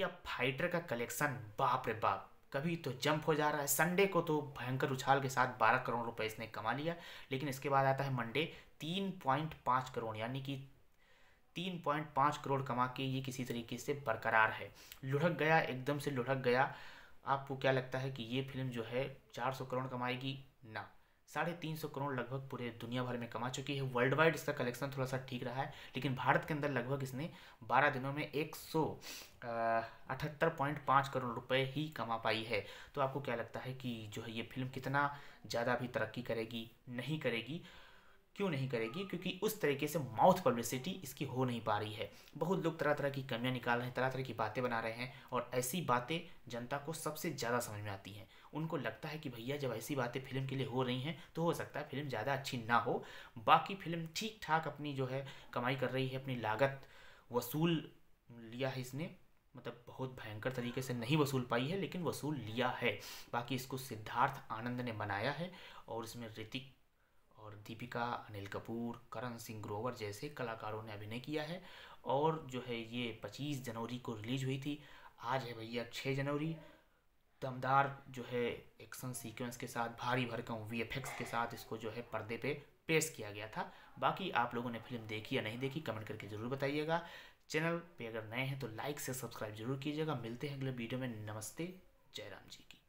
या फाइटर का कलेक्शन बाप रे बाप कभी तो जंप हो जा रहा है संडे को तो भयंकर उछाल के साथ 12 करोड़ रुपए इसने कमा लिया लेकिन इसके बाद आता है मंडे 3.5 करोड़ यानी कि 3.5 करोड़ कमा के ये किसी तरीके से बरकरार है लुढ़क गया एकदम से लुढ़क गया आपको क्या लगता है कि ये फिल्म जो है 400 करोड़ कमाएगी ना साढ़े तीन सौ करोड़ लगभग पूरे दुनिया भर में कमा चुकी है वर्ल्ड वाइड इसका कलेक्शन थोड़ा सा ठीक रहा है लेकिन भारत के अंदर लगभग इसने बारह दिनों में एक सौ अठहत्तर पॉइंट पाँच करोड़ रुपये ही कमा पाई है तो आपको क्या लगता है कि जो है ये फिल्म कितना ज़्यादा भी तरक्की करेगी नहीं करेगी क्यों नहीं करेगी क्योंकि उस तरीके से माउथ पब्लिसिटी इसकी हो नहीं पा रही है बहुत लोग तरह तरह की कमियां निकाल रहे हैं तरह तरह की बातें बना रहे हैं और ऐसी बातें जनता को सबसे ज़्यादा समझ में आती हैं उनको लगता है कि भैया जब ऐसी बातें फिल्म के लिए हो रही हैं तो हो सकता है फिल्म ज़्यादा अच्छी ना हो बाकी फिल्म ठीक ठाक अपनी जो है कमाई कर रही है अपनी लागत वसूल लिया है इसने मतलब बहुत भयंकर तरीके से नहीं वसूल पाई है लेकिन वसूल लिया है बाकी इसको सिद्धार्थ आनंद ने बनाया है और इसमें ऋतिक और दीपिका अनिल कपूर करण सिंह ग्रोवर जैसे कलाकारों ने अभिनय किया है और जो है ये 25 जनवरी को रिलीज हुई थी आज है भैया 6 जनवरी दमदार जो है एक्शन सीक्वेंस के साथ भारी भरकम वी के साथ इसको जो है पर्दे पे पेश किया गया था बाकी आप लोगों ने फिल्म देखी या नहीं देखी कमेंट करके ज़रूर बताइएगा चैनल पे अगर नए हैं तो लाइक से सब्सक्राइब जरूर कीजिएगा मिलते हैं अगले वीडियो में नमस्ते जयराम जी की